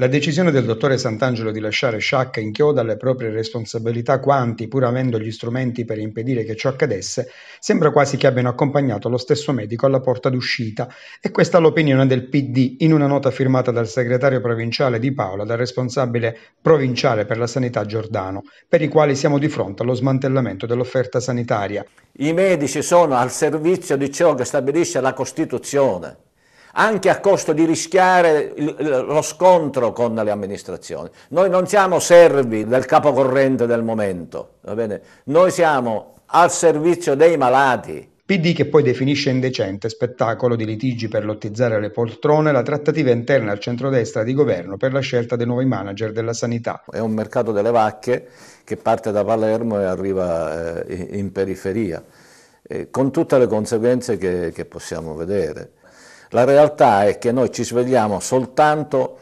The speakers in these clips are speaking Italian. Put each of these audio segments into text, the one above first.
La decisione del dottore Santangelo di lasciare Sciacca in chioda alle proprie responsabilità quanti, pur avendo gli strumenti per impedire che ciò accadesse, sembra quasi che abbiano accompagnato lo stesso medico alla porta d'uscita e questa l'opinione del PD in una nota firmata dal segretario provinciale di Paola, dal responsabile provinciale per la sanità Giordano, per i quali siamo di fronte allo smantellamento dell'offerta sanitaria. I medici sono al servizio di ciò che stabilisce la Costituzione anche a costo di rischiare lo scontro con le amministrazioni. Noi non siamo servi del capocorrente del momento, noi siamo al servizio dei malati. PD che poi definisce indecente spettacolo di litigi per lottizzare le poltrone la trattativa interna al centrodestra di governo per la scelta dei nuovi manager della sanità. È un mercato delle vacche che parte da Palermo e arriva eh, in periferia, eh, con tutte le conseguenze che possiamo vedere. La realtà è che noi ci svegliamo soltanto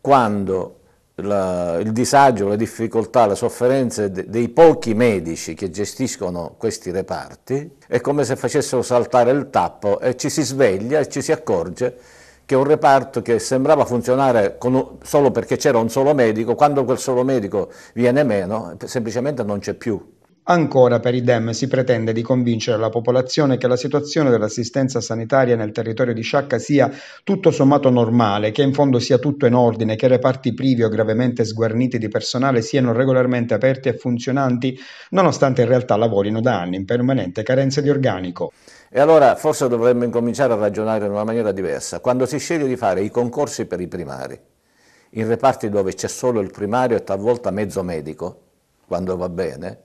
quando la, il disagio, le difficoltà, le sofferenze de, dei pochi medici che gestiscono questi reparti è come se facessero saltare il tappo e ci si sveglia e ci si accorge che un reparto che sembrava funzionare con, solo perché c'era un solo medico, quando quel solo medico viene meno, semplicemente non c'è più. Ancora per idem si pretende di convincere la popolazione che la situazione dell'assistenza sanitaria nel territorio di Sciacca sia tutto sommato normale, che in fondo sia tutto in ordine, che reparti privi o gravemente sguarniti di personale siano regolarmente aperti e funzionanti, nonostante in realtà lavorino da anni in permanente carenza di organico. E allora forse dovremmo incominciare a ragionare in una maniera diversa. Quando si sceglie di fare i concorsi per i primari, in reparti dove c'è solo il primario e talvolta mezzo medico, quando va bene,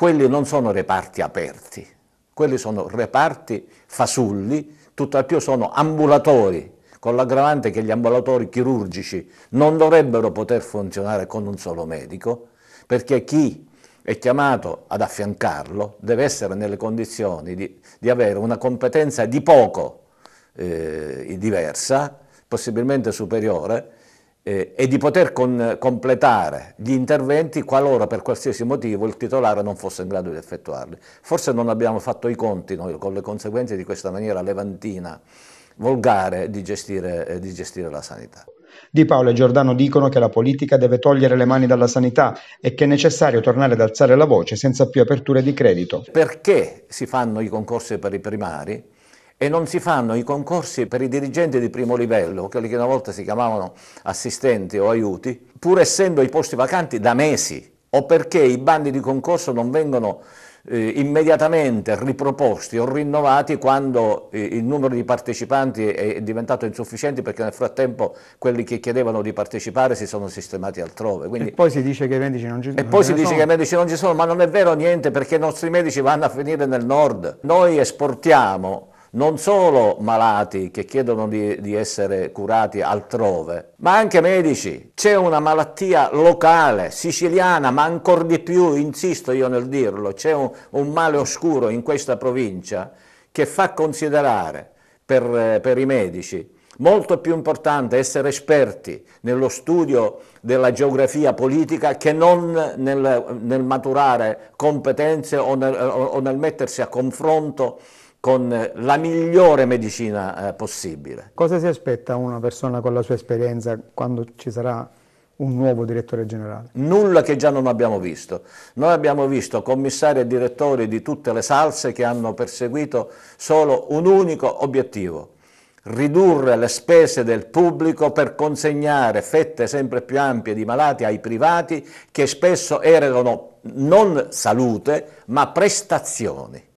quelli non sono reparti aperti, quelli sono reparti fasulli, tutt'al più sono ambulatori, con l'aggravante che gli ambulatori chirurgici non dovrebbero poter funzionare con un solo medico, perché chi è chiamato ad affiancarlo deve essere nelle condizioni di, di avere una competenza di poco eh, diversa, possibilmente superiore, eh, e di poter con, completare gli interventi qualora per qualsiasi motivo il titolare non fosse in grado di effettuarli. Forse non abbiamo fatto i conti noi con le conseguenze di questa maniera levantina, volgare di gestire, eh, di gestire la sanità. Di Paolo e Giordano dicono che la politica deve togliere le mani dalla sanità e che è necessario tornare ad alzare la voce senza più aperture di credito. Perché si fanno i concorsi per i primari? e non si fanno i concorsi per i dirigenti di primo livello, quelli che una volta si chiamavano assistenti o aiuti, pur essendo i posti vacanti da mesi, o perché i bandi di concorso non vengono eh, immediatamente riproposti o rinnovati quando eh, il numero di partecipanti è diventato insufficiente perché nel frattempo quelli che chiedevano di partecipare si sono sistemati altrove. Quindi, e poi si dice che i medici non ci sono. E poi si dice sono. che i medici non ci sono, ma non è vero niente perché i nostri medici vanno a finire nel nord. Noi esportiamo non solo malati che chiedono di, di, essere curati altrove, ma anche medici. C'è una malattia locale, siciliana, ma ancora di più, insisto io nel dirlo, c'è un, un male oscuro in questa provincia che fa considerare per, per i medici molto più importante essere esperti nello studio della geografia politica che non nel, nel maturare competenze o nel, o nel mettersi a confronto con la migliore medicina eh, possibile. Cosa si aspetta una persona con la sua esperienza quando ci sarà un nuovo direttore generale? Nulla che già non abbiamo visto. Noi abbiamo visto commissari e direttori di tutte le salse che hanno perseguito solo un unico obiettivo, ridurre le spese del pubblico per consegnare fette sempre più ampie di malati ai privati che spesso erano non salute ma prestazioni.